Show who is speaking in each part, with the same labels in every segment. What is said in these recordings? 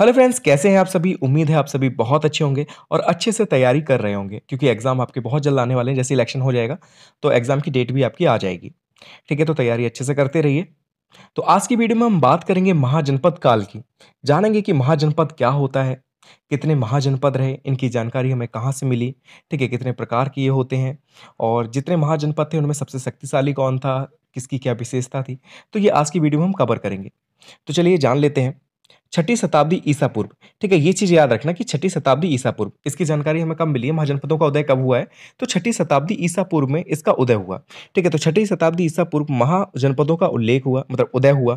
Speaker 1: Hello friends कैसे हैं आप सभी उम्मीद है आप सभी बहुत अच्छे होंगे और अच्छे से तैयारी कर रहे होंगे क्योंकि एग्ज़ाम आपके बहुत जल्द आने वाले हैं जैसे इलेक्शन हो जाएगा तो एग्ज़ाम की डेट भी आपकी आ जाएगी ठीक है तो तैयारी अच्छे से करते रहिए तो आज की वीडियो में हम बात करेंगे महाजनपद काल की जानेंगे कि महाजनपद क्या होता है कितने महाजनपद रहे इनकी जानकारी हमें कहाँ से मिली ठीक है कितने प्रकार के ये होते हैं और जितने महाजनपद थे उनमें सबसे शक्तिशाली कौन था किसकी क्या विशेषता थी तो ये आज की वीडियो में हम कवर करेंगे तो चलिए जान लेते हैं छठी शताब्दी ईसा पूर्व ठीक है ये चीज याद रखना कि छठी शताब्दी ईसा पूर्व इसकी जानकारी हमें कब मिली है महाजनपदों का उदय कब हुआ है तो छठी शताब्दी ईसा पूर्व में इसका उदय हुआ ठीक है तो छठी शताब्दी ईसा पूर्व महाजनपदों का उल्लेख हुआ मतलब उदय हुआ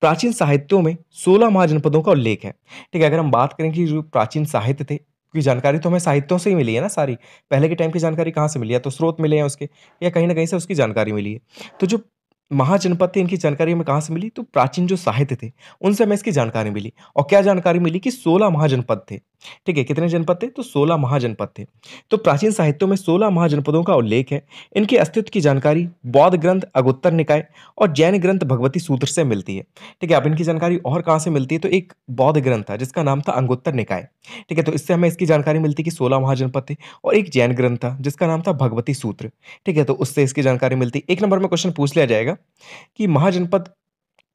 Speaker 1: प्राचीन साहित्यों में सोलह महाजनपदों का उल्लेख है ठीक है अगर हम बात करें कि जो प्राचीन साहित्य थे की जानकारी तो हमें साहित्यों से ही मिली है ना सारी पहले के टाइम की जानकारी कहाँ से मिली है तो स्रोत मिले हैं उसके या कहीं ना कहीं से उसकी जानकारी मिली है तो जो महाजनपद इनकी जानकारी हमें कहाँ से मिली तो प्राचीन जो साहित्य थे उनसे हमें इसकी जानकारी मिली और क्या जानकारी मिली कि सोलह महाजनपद थे ठीक है कितने जनपद थे तो सोलह महाजनपद थे तो प्राचीन साहित्यों में सोलह महाजनपदों का उल्लेख है इनके अस्तित्व की जानकारी बौद्ध ग्रंथ अगोत्तर निकाय और जैन ग्रंथ भगवती सूत्र से मिलती है ठीक है अब इनकी जानकारी और कहाँ से मिलती है तो एक बौद्ध ग्रंथ था जिसका नाम था अंगोत्तर निकाय ठीक है तो इससे हमें इसकी जानकारी मिलती कि सोलह महाजनपद थे और एक जैन ग्रंथ था जिसका नाम था भगवती सूत्र ठीक है तो उससे इसकी जानकारी मिलती एक नंबर में क्वेश्चन पूछ लिया जाएगा कि महाजनपद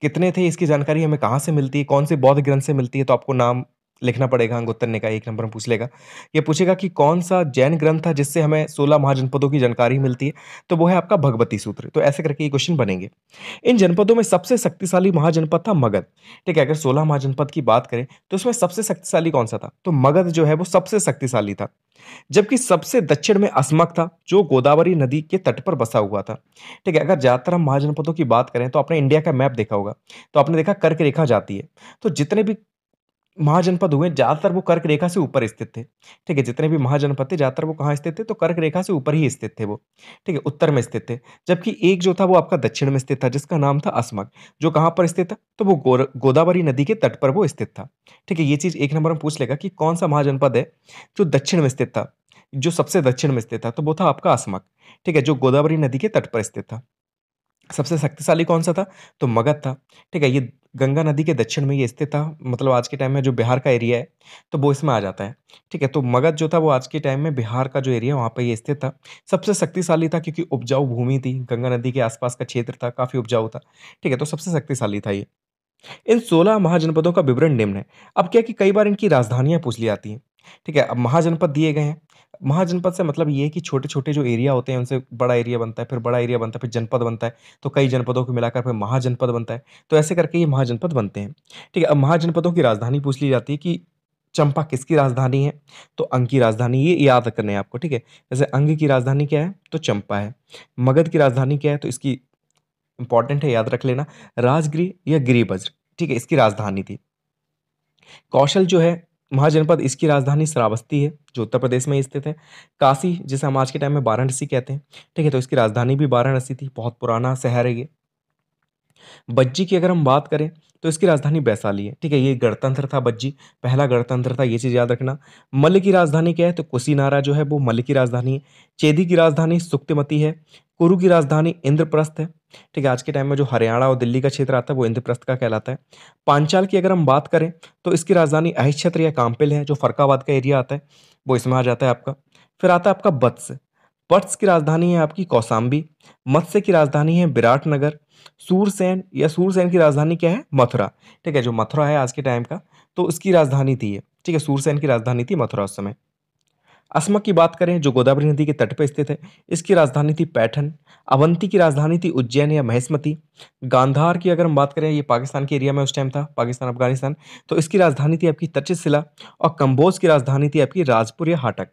Speaker 1: कितने थे इसकी जानकारी हमें कहाँ से मिलती है कौन से बौद्ध ग्रंथ से मिलती है तो आपको नाम लिखना पड़ेगा उत्तर निकाय एक नंबर में पूछ लेगा ये पूछेगा कि कौन सा जैन ग्रंथ था जिससे हमें सोलह महाजनपदों की जानकारी मिलती है तो वो है आपका भगवती सूत्र तो ऐसे करके ये क्वेश्चन बनेंगे इन जनपदों में सबसे शक्तिशाली महाजनपद था मगध ठीक है अगर सोलह महाजनपद की बात करें तो उसमें सबसे शक्तिशाली कौन सा था तो मगध जो है वो सबसे शक्तिशाली था जबकि सबसे दक्षिण में अस्मक था जो गोदावरी नदी के तट पर बसा हुआ था ठीक है अगर ज़्यादातर हम महाजनपदों की बात करें तो आपने इंडिया का मैप देखा होगा तो आपने देखा कर्क रेखा जाती है तो जितने भी महाजनपद हुए ज़्यादातर वो कर्क रेखा से ऊपर स्थित थे ठीक है जितने भी महाजनपद थे ज़्यादातर वो कहाँ स्थित थे तो कर्क रेखा से ऊपर ही स्थित थे वो ठीक है उत्तर में स्थित थे जबकि एक जो था वो आपका दक्षिण में स्थित था जिसका नाम था अस्मक जो कहाँ पर स्थित था तो वो गोदावरी नदी के तट पर वो स्थित था ठीक है ये चीज़ एक नंबर में पूछ लेगा कि कौन सा महाजनपद है जो दक्षिण में स्थित था जो सबसे दक्षिण में स्थित था तो वो था आपका अस्मक ठीक है जो गोदावरी नदी के तट पर स्थित था सबसे शक्तिशाली कौन सा था तो मगध था ठीक है ये गंगा नदी के दक्षिण में ये स्थित था मतलब आज के टाइम में जो बिहार का एरिया है तो वो इसमें आ जाता है ठीक है तो मगध जो था वो आज के टाइम में बिहार का जो एरिया वहाँ पर ये स्थित था सबसे शक्तिशाली था क्योंकि उपजाऊ भूमि थी गंगा नदी के आसपास का क्षेत्र था काफ़ी उपजाऊ था ठीक है तो सबसे शक्तिशाली था ये इन 16 महाजनपदों का विवरण निम्न है अब क्या कि कई बार इनकी राजधानियां पूछ ली जाती हैं ठीक है अब महाजनपद दिए गए हैं महाजनपद से मतलब ये है कि छोटे छोटे जो एरिया होते हैं उनसे बड़ा एरिया बनता है फिर बड़ा एरिया बनता है फिर जनपद बनता है तो कई जनपदों को मिलाकर फिर महाजनपद बनता है तो ऐसे करके ये महाजनपद बनते हैं ठीक है अब महाजनपदों की राजधानी पूछ ली जाती है कि चंपा किसकी राजधानी है तो अंग की राजधानी ये याद करना है आपको ठीक है जैसे अंग की राजधानी क्या है तो चंपा है मगध की राजधानी क्या है तो इसकी इंपॉर्टेंट है याद रख लेना राजगृह या गिरिवज्र ठीक है इसकी राजधानी थी कौशल जो है महाजनपद इसकी राजधानी श्रावस्ती है जो उत्तर प्रदेश में स्थित है काशी जिसे हम आज के टाइम में वाराणसी कहते हैं ठीक है तो इसकी राजधानी भी वाराणसी थी बहुत पुराना शहर है ये बज्जी की अगर हम बात करें तो इसकी राजधानी वैशाली है ठीक है ये गणतंत्र था बज्जी पहला गणतंत्र था ये चीज़ याद रखना मल्ल की राजधानी क्या है तो कुशीनारा जो है वो मल्ल की राजधानी है चेदी की राजधानी सुक्तिमती है कुरु की राजधानी इंद्रप्रस्थ है ठीक है आज के टाइम में जो हरियाणा और दिल्ली का क्षेत्र आता है वो इंद्रप्रस्थ का कहलाता है पांचाल की अगर हम बात करें तो इसकी राजधानी अहिश क्षेत्र या कांपिल है जो फरकाबाद का एरिया आता है वो इसमें आ जाता है आपका फिर आता है आपका बत्स बट्स की राजधानी है आपकी कौसाम्बी मत्स्य की राजधानी है विराट नगर सूरसेन या सूरसेन की राजधानी क्या है मथुरा ठीक है जो मथुरा है आज के टाइम का तो उसकी राजधानी थी ठीक है सूरसेन की राजधानी थी मथुरा उस समय असमक की बात करें जो गोदावरी नदी के तट पर स्थित है इसकी राजधानी थी पैठन अवंती की राजधानी थी उज्जैन या महेशमती गांधार की अगर हम बात करें ये पाकिस्तान के एरिया में उस टाइम था पाकिस्तान अफगानिस्तान तो इसकी राजधानी थी आपकी शिला और कम्बोज की राजधानी थी आपकी राजपुर या हाटक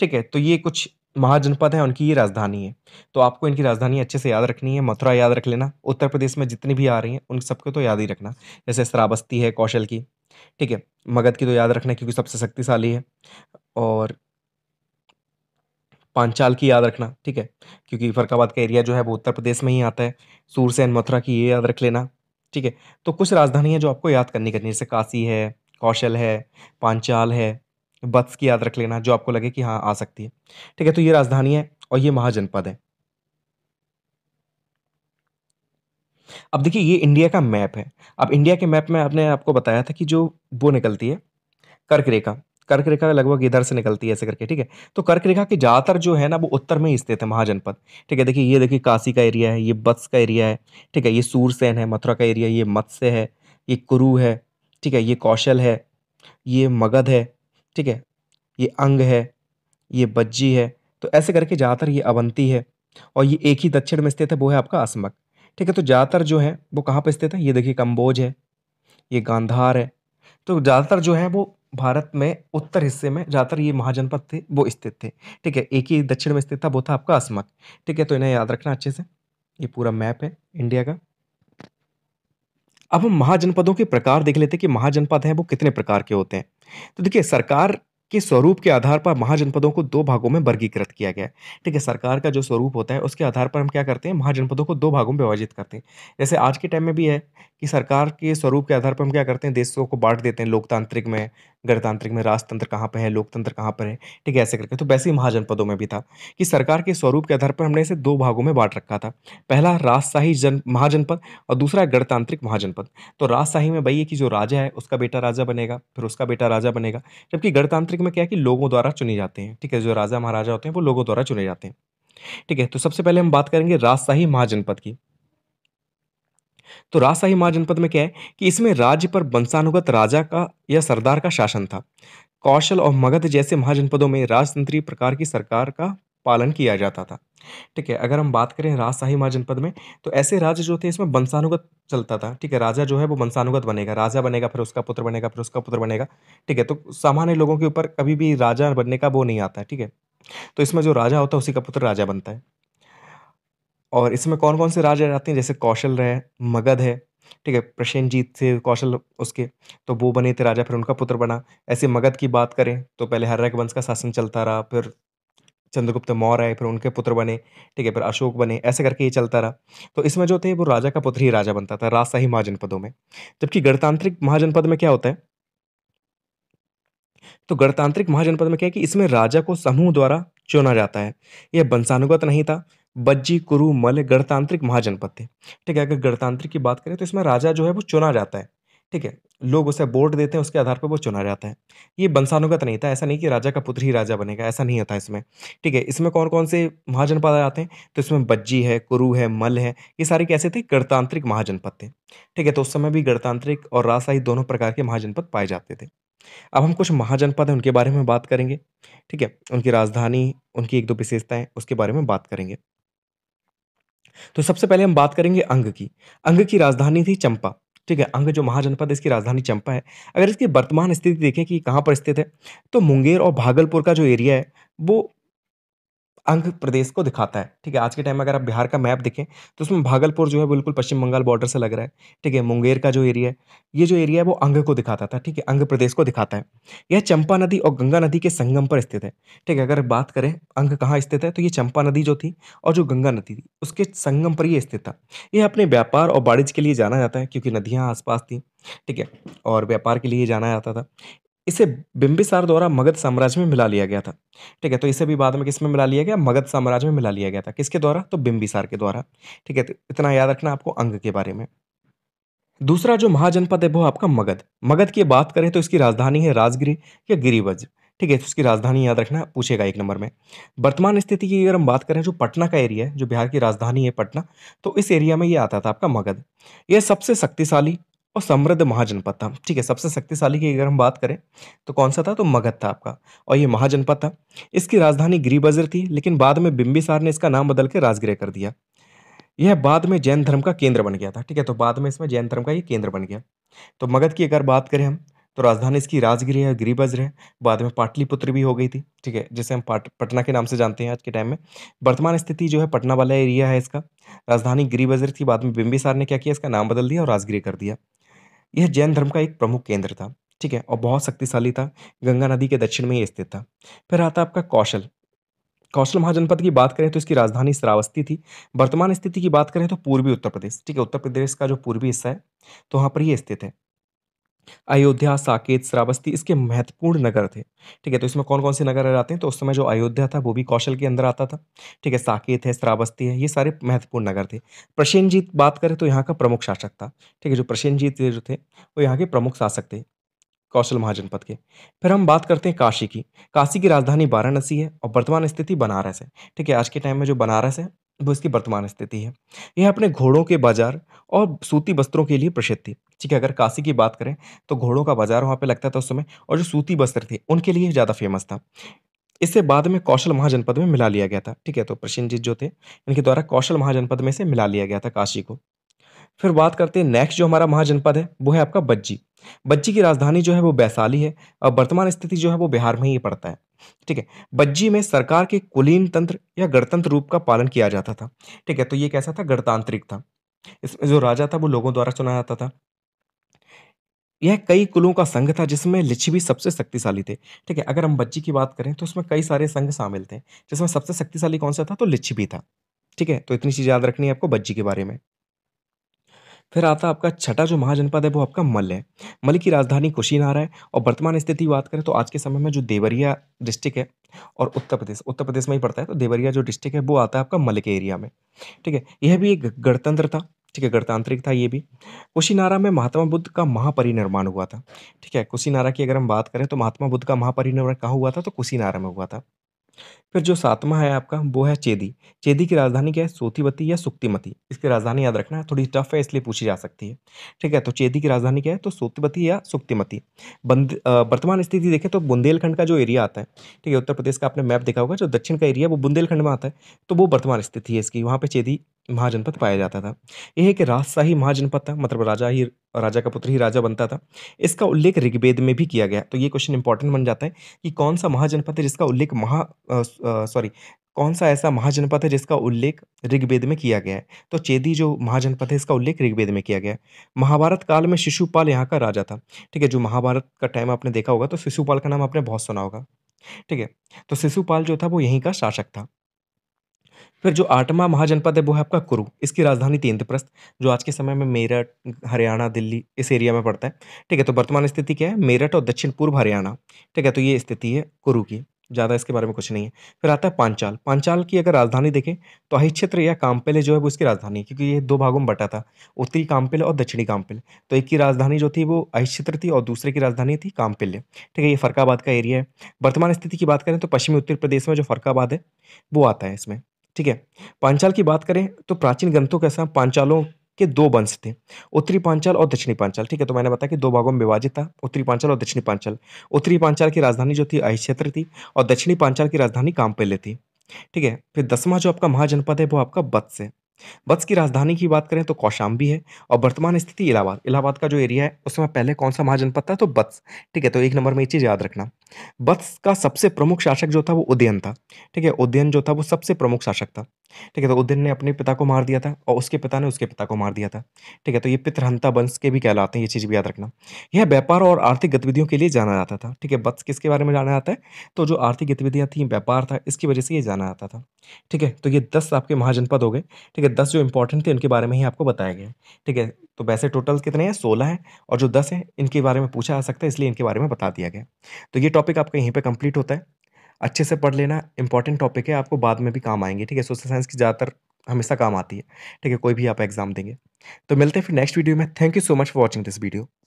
Speaker 1: ठीक है तो ये कुछ महाजनपद हैं उनकी ये राजधानी है तो आपको इनकी राजधानी अच्छे से याद रखनी है मथुरा याद रख लेना उत्तर प्रदेश में जितनी भी आ रही हैं उन सबको तो याद ही रखना जैसे श्रावस्ती है कौशल की ठीक है मगध की तो याद रखना क्योंकि सबसे शक्तिशाली है और पांचाल की याद रखना ठीक है क्योंकि फरकाबाद का एरिया जो है वो उत्तर प्रदेश में ही आता है सूरसेन मथुरा की ये याद रख लेना ठीक है तो कुछ राजधानियाँ जो आपको याद करनी करनी जैसे काशी है कौशल है पांचाल है बत्स की याद रख लेना जो आपको लगे कि हाँ आ सकती है ठीक है तो ये राजधानी है और ये महाजनपद है अब देखिए ये इंडिया का मैप है अब इंडिया के मैप में आपने आपको बताया था कि जो वो निकलती है कर्क रेखा कर्क रेखा लगभग इधर से निकलती है ऐसे करके ठीक है तो कर्क रेखा के ज़्यादातर जो है ना वो उत्तर में ही स्थित है महाजनपद ठीक है देखिए ये देखिए काशी का एरिया है ये बत्स का एरिया है ठीक है ये सूरसेन है मथुरा का एरिया ये मत्स्य है ये कुरु है ठीक है ये कौशल है ये मगध है ठीक है ये अंग है ये बज्जी है तो ऐसे करके ज़्यादातर ये अवंती है और ये एक ही दक्षिण में स्थित है वो है आपका असमक ठीक है तो ज़्यादातर जो है वो कहाँ पर स्थित है ये देखिए कम्बोज है ये गांधार है तो ज़्यादातर जो है वो भारत में उत्तर हिस्से में ज़्यादातर ये महाजनपद थे वो स्थित थे ठीक है एक ही दक्षिण में स्थित था वो था आपका असमक ठीक है तो इन्हें याद रखना अच्छे से ये पूरा मैप है इंडिया का अब हम महाजनपदों के प्रकार देख लेते हैं कि महाजनपद हैं वो कितने प्रकार के होते हैं तो देखिए सरकार के स्वरूप के आधार पर महाजनपदों को दो भागों में वर्गीकृत किया गया है ठीक है सरकार का जो स्वरूप होता है उसके आधार पर हम क्या करते हैं महाजनपदों को दो भागों में विभाजित करते हैं जैसे आज के टाइम में भी है कि सरकार के स्वरूप के आधार पर हम क्या करते हैं देशों को बांट देते हैं लोकतांत्रिक में गणतांत्रिक में राजतंत्र कहाँ पर है लोकतंत्र कहाँ पर है ठीक है ऐसे करके तो वैसे ही महाजनपदों में भी था कि सरकार के स्वरूप के आधार पर हमने इसे दो भागों में बांट रखा था पहला राजशाही जन महाजनपद और दूसरा गणतांत्रिक महाजनपद तो राजशाही में भाई है कि जो राजा है उसका बेटा राजा बनेगा फिर उसका बेटा राजा बनेगा जबकि गणतांत्रिक में क्या है कि लोगों द्वारा चुने जाते हैं ठीक है जो राजा महाराजा होते हैं वो लोगों द्वारा चुने जाते हैं ठीक है तो सबसे पहले हम बात करेंगे राजशाही महाजनपद की तो राजशाही महाजनपद में क्या है कि इसमें राज्य पर वंशानुगत राजा का या सरदार का शासन था कौशल और मगध जैसे महाजनपदों में राजतंत्री प्रकार की सरकार का पालन किया जाता था ठीक है अगर हम बात करें राजशाही महाजनपद में तो ऐसे राज्य जो थे इसमें वंशानुगत चलता था ठीक है राजा जो है वो वंशानुगत बनेगा राजा बनेगा फिर उसका पुत्र बनेगा फिर उसका पुत्र बनेगा ठीक है तो सामान्य लोगों के ऊपर कभी भी राजा बनने का वो नहीं आता ठीक है तो इसमें जो राजा होता है उसी का पुत्र राजा बनता है और इसमें कौन कौन से राजा आते हैं जैसे कौशल रहे मगध है ठीक है जीत थे कौशल उसके तो वो बने थे राजा फिर उनका पुत्र बना ऐसे मगध की बात करें तो पहले हर्रक वंश का शासन चलता रहा फिर चंद्रगुप्त मौर्य आए फिर उनके पुत्र बने ठीक है फिर अशोक बने ऐसे करके ये चलता रहा तो इसमें जो थे वो राजा का पुत्र ही राजा बनता था राजशाही महाजनपदों में जबकि गणतांत्रिक महाजनपद में क्या होता है तो गणतांत्रिक महाजनपद में क्या है कि इसमें राजा को समूह द्वारा चुना जाता है यह वंशानुगत नहीं था बज्जी कुरु मल गणतांत्रिक महाजनपद थे ठीक है अगर गणतांत्रिक की बात करें तो इसमें राजा जो है वो चुना जाता है ठीक है लोग उसे वोट देते हैं उसके आधार पर वो चुना जाता है ये बंसानुगत तो नहीं था ऐसा नहीं कि राजा का पुत्र ही राजा बनेगा ऐसा नहीं होता इसमें ठीक है इसमें कौन कौन से महाजनपद आते हैं तो इसमें बज्जी है कुरु है मल है ये सारे कैसे थे गणतांत्रिक महाजनपद थे ठीक है तो उस समय भी गणतांत्रिक और राजशाही दोनों प्रकार के महाजनपद पाए जाते थे अब हम कुछ महाजनपद हैं उनके बारे में बात करेंगे ठीक है उनकी राजधानी उनकी एक दो विशेषताएं उसके बारे में बात करेंगे तो सबसे पहले हम बात करेंगे अंग की अंग की राजधानी थी चंपा ठीक है अंग जो महाजनपद इसकी राजधानी चंपा है अगर इसकी वर्तमान स्थिति देखें कि कहाँ पर स्थित है तो मुंगेर और भागलपुर का जो एरिया है वो अंग प्रदेश को दिखाता है ठीक है आज के टाइम में अगर आप बिहार का मैप देखें तो उसमें भागलपुर जो है बिल्कुल पश्चिम बंगाल बॉर्डर से लग रहा है ठीक है मुंगेर का जो एरिया है ये जो एरिया है वो अंग को दिखाता था ठीक है अंग प्रदेश को दिखाता है यह चंपा नदी और गंगा नदी के संगम पर स्थित है ठीक है अगर बात करें अंग कहाँ स्थित है तो ये चंपा नदी जो थी और जो गंगा नदी थी उसके संगम पर यह स्थित था यह अपने व्यापार और वाणिज्य के लिए जाना जाता है क्योंकि नदियाँ आसपास थी ठीक है और व्यापार के लिए जाना जाता था इसे बिंबिसार द्वारा मगध साम्राज्य में मिला लिया गया था ठीक है तो इसे भी बाद में किसमें मिला लिया गया मगध साम्राज्य में मिला लिया गया था किसके द्वारा तो बिंबिसार के द्वारा ठीक है तो इतना याद रखना आपको अंग के बारे में दूसरा जो महाजनपद है वो आपका मगध मगध की बात करें तो इसकी राजधानी है राजगिरी या गिरिवज ठीक है तो उसकी राजधानी याद रखना पूछेगा एक नंबर में वर्तमान स्थिति की अगर हम बात करें जो पटना का एरिया है जो बिहार की राजधानी है पटना तो इस एरिया में ये आता था आपका मगध यह सबसे शक्तिशाली और समृद्ध महाजनपद था ठीक है सबसे शक्तिशाली की अगर हम बात करें तो कौन सा था तो मगध था आपका और ये महाजनपद था इसकी राजधानी गिरिबजर थी लेकिन बाद में बिंबिसार ने इसका नाम बदल के राजगृह कर दिया यह बाद में जैन धर्म का केंद्र बन गया था ठीक है तो बाद में इसमें जैन धर्म का ये केंद्र बन गया तो मगध की अगर बात करें हम तो राजधानी इसकी राजगिरी है गिरिबज्र है बाद में पाटलिपुत्र भी हो गई थी ठीक है जिसे हम पाट पटना के नाम से जानते हैं आज के टाइम में वर्तमान स्थिति जो है पटना वाला एरिया है इसका राजधानी गिरिबज्र थी बाद में बिंबिसार ने क्या किया इसका नाम बदल दिया और राजगिरी कर दिया यह जैन धर्म का एक प्रमुख केंद्र था ठीक है और बहुत शक्तिशाली था गंगा नदी के दक्षिण में ही स्थित था फिर आता आपका कौशल कौशल महाजनपद की बात करें तो इसकी राजधानी श्रावस्ती थी वर्तमान स्थिति की बात करें तो पूर्वी उत्तर प्रदेश ठीक है उत्तर प्रदेश का जो पूर्वी हिस्सा है तो वहाँ पर ही स्थित है अयोध्या, साकेत, श्रावस्ती इसके महत्वपूर्ण नगर थे, ठीक है? तो इसमें कौन-कौन से नगर आते हैं, तो उस समय जो अयोध्या था वो भी कौशल के अंदर आता था, ठीक है? साकेत है, श्रावस्ती है, ये सारे महत्वपूर्ण नगर थे। प्रसेंजीत बात करें तो यहाँ का प्रमुख शासक था, ठीक है? जो प्रसेंजीत जो थे वो यहाँ के प्रमुख शासक थे, कौशल महाजनपद के। फिर हम बात करते हैं काशी की, काशी की राजधानी वाराणसी है और वर्तमान स्थिति बनारस है, ठीक है? आज के टाइम में जो बनारस है वो इसकी वर्तमान स्थिति है। यह अपने घोड़ों के बाज़ार और सूती वस्त्रों के लिए प्रसिद्ध थी। ठीक है अगर काशी की बात करें तो घोड़ों का बाजार वहाँ पे लगता था उस समय और जो सूती बस्त्र थे उनके लिए ज़्यादा फेमस था इसे बाद में कौशल महाजनपद में मिला लिया गया था ठीक है तो प्रसन्नजीत जो थे इनके द्वारा कौशल महाजनपद में से मिला लिया गया था काशी को फिर बात करते हैं नेक्स्ट जो हमारा महाजनपद है वो है आपका बज्जी बज्जी की राजधानी जो है वो वैशाली है और वर्तमान स्थिति जो है वो बिहार में ही पड़ता है ठीक है बज्जी में सरकार के कुलीन तंत्र या गणतंत्र रूप का पालन किया जाता था ठीक है तो ये कैसा था गणतांत्रिक था इसमें जो राजा था वो लोगों द्वारा चुना जाता था यह कई कुलों का संघ था जिसमें भी सबसे शक्तिशाली थे ठीक है अगर हम बच्ची की बात करें तो उसमें कई सारे संघ शामिल थे जिसमें सबसे शक्तिशाली कौन सा था तो भी था ठीक है तो इतनी चीज़ याद रखनी है आपको बज्जी के बारे में फिर आता आपका छठा जो महाजनपद है वो आपका मल है मल की राजधानी कुशीनारा है और वर्तमान स्थिति बात करें तो आज के समय में जो देवरिया डिस्ट्रिक्ट है और उत्तर प्रदेश उत्तर प्रदेश में ही पड़ता है तो देवरिया जो डिस्ट्रिक्ट है वो आता है आपका मल के एरिया में ठीक है यह भी एक गणतंत्र था ठीक है गणतांत्रिक था ये भी कुशीनारा में महात्मा बुद्ध का महापरिनिर्माण हुआ था ठीक है कुशीनारा की अगर हम बात करें तो महात्मा बुद्ध का महापरिनिर्माण कहाँ हुआ था तो कुशीनारा में हुआ था फिर जो सातवां है आपका वो है चेदी चेदी की राजधानी क्या है सोतीवती या सुक्तिमती इसकी राजधानी याद रखना थोड़ी टफ है इसलिए पूछी जा सकती है ठीक है तो चेदी की राजधानी क्या है तो सोतीवती या सुक्तिमती बंद वर्तमान स्थिति देखें तो बुंदेलखंड का जो एरिया आता है ठीक है उत्तर प्रदेश का आपने मैप देखा होगा जो दक्षिण का एरिया वो बुंदेलखंड में आता है तो वो वर्तमान स्थिति है इसकी वहाँ पर चेदी महाजनपद पाया जाता था यह एक राजशाही महाजनपद था मतलब राजा ही राजा का पुत्र ही राजा बनता था इसका उल्लेख ऋग्वेद में भी किया गया तो ये क्वेश्चन इंपॉर्टेंट बन जाता है कि कौन सा महाजनपद है जिसका उल्लेख महा सॉरी कौन सा ऐसा महाजनपद है जिसका उल्लेख ऋग्वेद में किया गया है तो चेदी जो महाजनपद है इसका उल्लेख ऋग्वेद में किया गया है महाभारत काल में शिशुपाल यहाँ का राजा था ठीक है जो महाभारत का टाइम आपने देखा होगा तो शिशुपाल का नाम आपने बहुत सुना होगा ठीक है तो शिशुपाल जो था वो यहीं का शासक था फिर जो आठवां महाजनपद है वो है आपका कुरु इसकी राजधानी तेंद्रप्रस्थ जो आज के समय में मेरठ हरियाणा दिल्ली इस एरिया में पड़ता है ठीक है तो वर्तमान स्थिति क्या है मेरठ और दक्षिण पूर्व हरियाणा ठीक है तो ये स्थिति है कुरु की ज़्यादा इसके बारे में कुछ नहीं है फिर आता है पांचाल पांचाल की अगर राजधानी देखें तो अहि क्षेत्र या कामपेले जो है वो इसकी राजधानी क्योंकि ये दो भागों में बटा था उत्तरी कामपेले और दक्षिणी कामपेले तो एक की राजधानी जो थी वो अहि क्षेत्र थी और दूसरे की राजधानी थी कामपेले ठीक है ये फरकाबाद का एरिया है वर्तमान स्थिति की बात करें तो पश्चिमी उत्तर प्रदेश में जो फरकाबाद है वो आता है इसमें ठीक है पांचाल की बात करें तो प्राचीन ग्रंथों के अनुसार पांचालों के दो वंश थे उत्तरी पांचाल और दक्षिणी पांचाल ठीक है तो मैंने बताया कि दो भागों में विभाजित था उत्तरी पांचाल और दक्षिणी पांचाल उत्तरी पांचाल की राजधानी जो थी अहिक्षेत्र थी और दक्षिणी पांचाल की राजधानी कामपेले थी ठीक है फिर दसवां जो आपका महाजनपद है वो आपका बत्स है बत्स की राजधानी की बात करें तो कौशाम्बी है और वर्तमान स्थिति इलाहाबाद इलाहाबाद का जो एरिया है उसमें पहले कौन सा महाजनपद था तो बत्स ठीक है तो एक नंबर में ये चीज़ याद रखना बत्स का सबसे प्रमुख शासक जो था वो उदयन था ठीक है उदयन जो था वो सबसे प्रमुख शासक था ठीक है तो उदिन ने अपने पिता को मार दिया था और उसके पिता ने उसके पिता को मार दिया था ठीक है तो ये पितृहंता वंश के भी कहलाते हैं ये चीज़ भी याद रखना यह व्यापार और आर्थिक गतिविधियों के लिए जाना जाता था ठीक है वत्स किसके बारे में जाना जाता है तो जो आर्थिक गतिविधियाँ थी व्यापार था इसकी वजह से ये जाना जाता था ठीक है तो ये दस आपके महाजनपद हो गए ठीक है दस जो इंपॉर्टेंट थे उनके बारे में ही आपको बताया गया ठीक है तो वैसे टोटल कितने हैं सोलह हैं और जो दस हैं इनके बारे में पूछा जा सकता है इसलिए इनके बारे में बता दिया गया तो ये टॉपिक आपका यहीं पर कंप्लीट होता है अच्छे से पढ़ लेना इंपॉर्टेंट टॉपिक है आपको बाद में भी काम आएंगे ठीक है सोशल साइंस की ज़्यादातर हमेशा काम आती है ठीक है कोई भी आप एग्ज़ाम देंगे तो मिलते हैं फिर नेक्स्ट वीडियो में thank you so much for watching this video